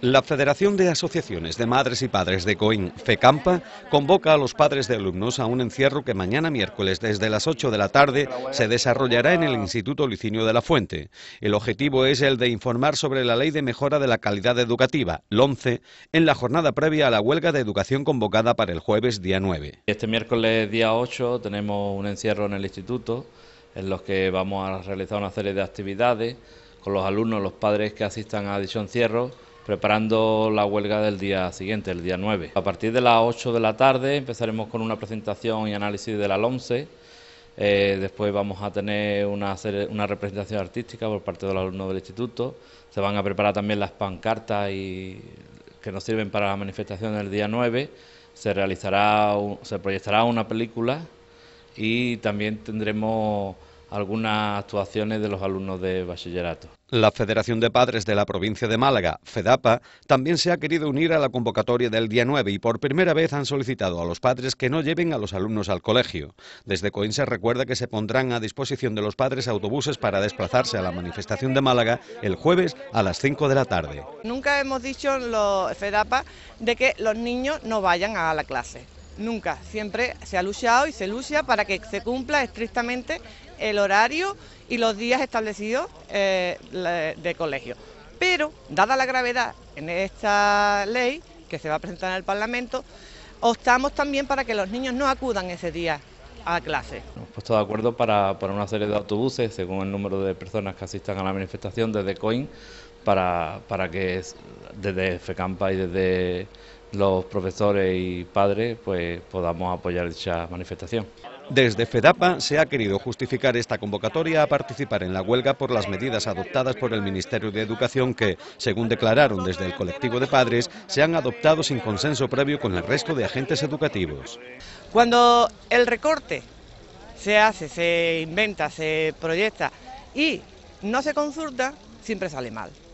La Federación de Asociaciones de Madres y Padres de Coín, FECAMPA, convoca a los padres de alumnos a un encierro que mañana miércoles desde las 8 de la tarde se desarrollará en el Instituto Licinio de la Fuente. El objetivo es el de informar sobre la Ley de Mejora de la Calidad Educativa, 11, en la jornada previa a la huelga de educación convocada para el jueves día 9. Este miércoles día 8 tenemos un encierro en el instituto en los que vamos a realizar una serie de actividades con los alumnos, los padres que asistan a dicho encierro preparando la huelga del día siguiente, el día 9. A partir de las 8 de la tarde empezaremos con una presentación y análisis de la eh, después vamos a tener una, una representación artística por parte de los alumnos del instituto. Se van a preparar también las pancartas y, que nos sirven para la manifestación del día 9. Se, realizará, se proyectará una película y también tendremos algunas actuaciones de los alumnos de bachillerato. La Federación de Padres de la Provincia de Málaga, FEDAPA, también se ha querido unir a la convocatoria del día 9 y por primera vez han solicitado a los padres que no lleven a los alumnos al colegio. Desde se recuerda que se pondrán a disposición de los padres autobuses para desplazarse a la manifestación de Málaga el jueves a las 5 de la tarde. Nunca hemos dicho los FEDAPA de que los niños no vayan a la clase. Nunca, siempre se ha luchado y se lucha para que se cumpla estrictamente el horario y los días establecidos eh, de colegio. Pero, dada la gravedad en esta ley que se va a presentar en el Parlamento, optamos también para que los niños no acudan ese día a clase. Hemos puesto de acuerdo para, para, una serie de autobuses, según el número de personas que asistan a la manifestación desde COIN, para, que desde FECAMPA y desde los profesores y padres pues podamos apoyar dicha manifestación. Desde FEDAPA se ha querido justificar esta convocatoria a participar en la huelga por las medidas adoptadas por el Ministerio de Educación que, según declararon desde el colectivo de padres, se han adoptado sin consenso previo con el resto de agentes educativos. Cuando el recorte se hace, se inventa, se proyecta y no se consulta, siempre sale mal.